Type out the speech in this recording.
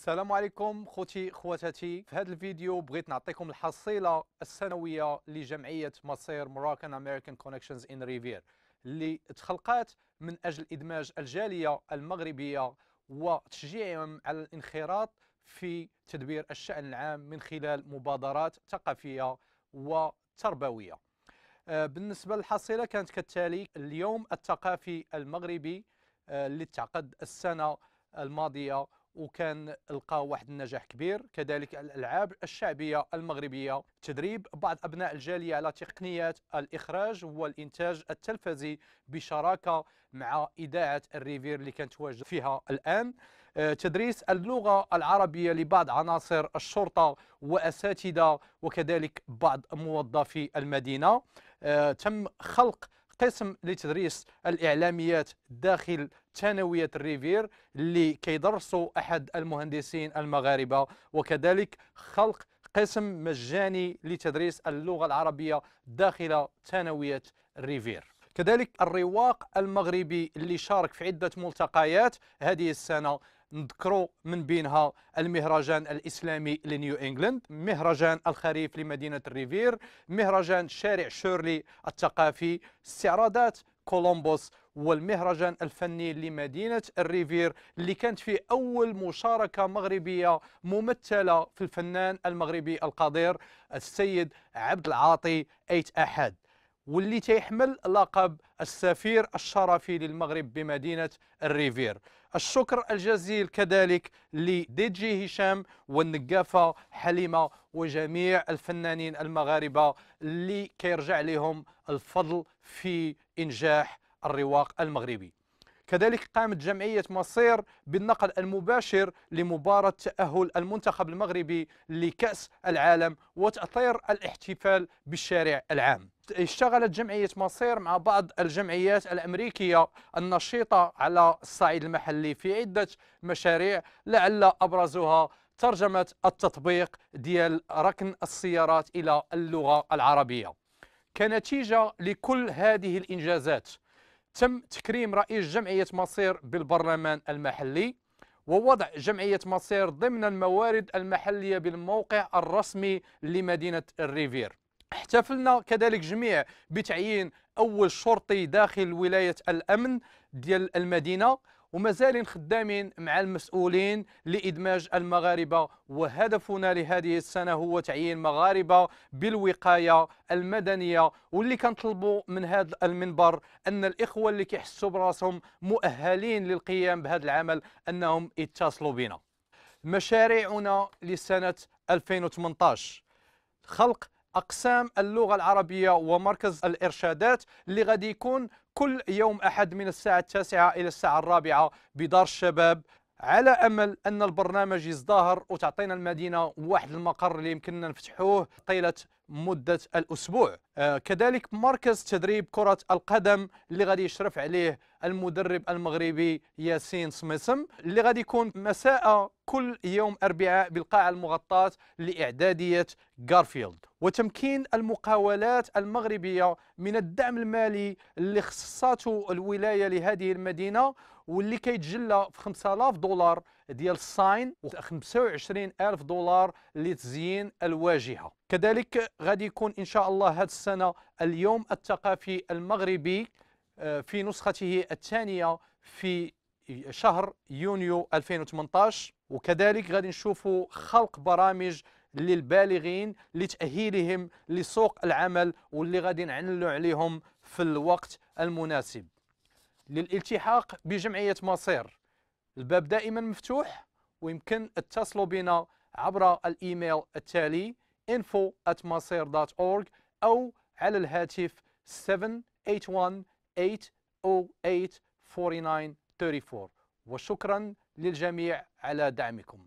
السلام عليكم خوتي خواتاتي في هذا الفيديو بغيت نعطيكم الحصيلة السنوية لجمعية مصير مراكن امريكان كونكشنز ان ريفير اللي تخلقات من اجل ادماج الجالية المغربية وتشجيعهم على الانخراط في تدبير الشأن العام من خلال مبادرات ثقافية وتربوية آه، بالنسبة للحصيلة كانت كالتالي اليوم الثقافي المغربي آه، اللي تعقد السنة الماضية وكان لقى واحد النجاح كبير كذلك الالعاب الشعبيه المغربيه تدريب بعض ابناء الجاليه على تقنيات الاخراج والانتاج التلفزي بشراكه مع اذاعه الريفير اللي كانت تواجد فيها الان آه، تدريس اللغه العربيه لبعض عناصر الشرطه واساتذه وكذلك بعض موظفي المدينه آه، تم خلق قسم لتدريس الاعلاميات داخل ثانويه الريفير اللي كيدرسوا احد المهندسين المغاربه وكذلك خلق قسم مجاني لتدريس اللغه العربيه داخل ثانويه الريفير كذلك الرواق المغربي اللي شارك في عده ملتقيات هذه السنه نذكروا من بينها المهرجان الإسلامي لنيو إنجلاند مهرجان الخريف لمدينة الريفير مهرجان شارع شيرلي الثقافي استعراضات كولومبوس والمهرجان الفني لمدينة الريفير اللي كانت فيه أول مشاركة مغربية ممثلة في الفنان المغربي القدير السيد عبد العاطي أيت أحد واللي تيحمل لقب السفير الشرفي للمغرب بمدينة الريفير الشكر الجزيل كذلك لديجي هشام والنقافة حليمة وجميع الفنانين المغاربة اللي كيرجع لهم الفضل في إنجاح الرواق المغربي كذلك قامت جمعية مصير بالنقل المباشر لمباراة تأهل المنتخب المغربي لكأس العالم وتأطير الاحتفال بالشارع العام اشتغلت جمعية مصير مع بعض الجمعيات الأمريكية النشيطة على الصعيد المحلي في عدة مشاريع لعل أبرزها ترجمة التطبيق ديال ركن السيارات إلى اللغة العربية كنتيجة لكل هذه الإنجازات تم تكريم رئيس جمعية مصير بالبرلمان المحلي ووضع جمعية مصير ضمن الموارد المحلية بالموقع الرسمي لمدينة الريفير احتفلنا كذلك جميع بتعيين أول شرطي داخل ولاية الأمن ديال المدينه ومازالين خدامين مع المسؤولين لإدماج المغاربة وهدفنا لهذه السنة هو تعيين مغاربة بالوقاية المدنية واللي كنطلبوا من هذا المنبر أن الإخوة اللي كيحسوا براسهم مؤهلين للقيام بهذا العمل أنهم يتصلوا بنا مشاريعنا لسنة 2018 خلق اقسام اللغه العربيه ومركز الارشادات اللي غادي يكون كل يوم أحد من الساعة التاسعة إلى الساعة الرابعة بدار الشباب على امل ان البرنامج يزدهر وتعطينا المدينه واحد المقر اللي يمكننا نفتحوه طيله مدة الأسبوع آه، كذلك مركز تدريب كرة القدم اللي غادي يشرف عليه المدرب المغربي ياسين سميسم اللي غادي يكون مساء كل يوم أربعاء بالقاعة المغطاة لإعدادية غارفيلد وتمكين المقاولات المغربية من الدعم المالي اللي خصصته الولاية لهذه المدينة واللي كيتجلى في 5000 دولار ديال الساين و 25000 دولار لتزيين الواجهه كذلك غادي يكون ان شاء الله هذه السنه اليوم الثقافي المغربي آه، في نسخته الثانيه في شهر يونيو 2018 وكذلك غادي نشوفوا خلق برامج للبالغين لتأهيلهم لسوق العمل واللي غادي نعلنوا عليهم في الوقت المناسب للالتحاق بجمعية مصير الباب دائما مفتوح ويمكن اتصلوا بنا عبر الايميل التالي info@masir.org او على الهاتف 781 808 4934 وشكرا للجميع على دعمكم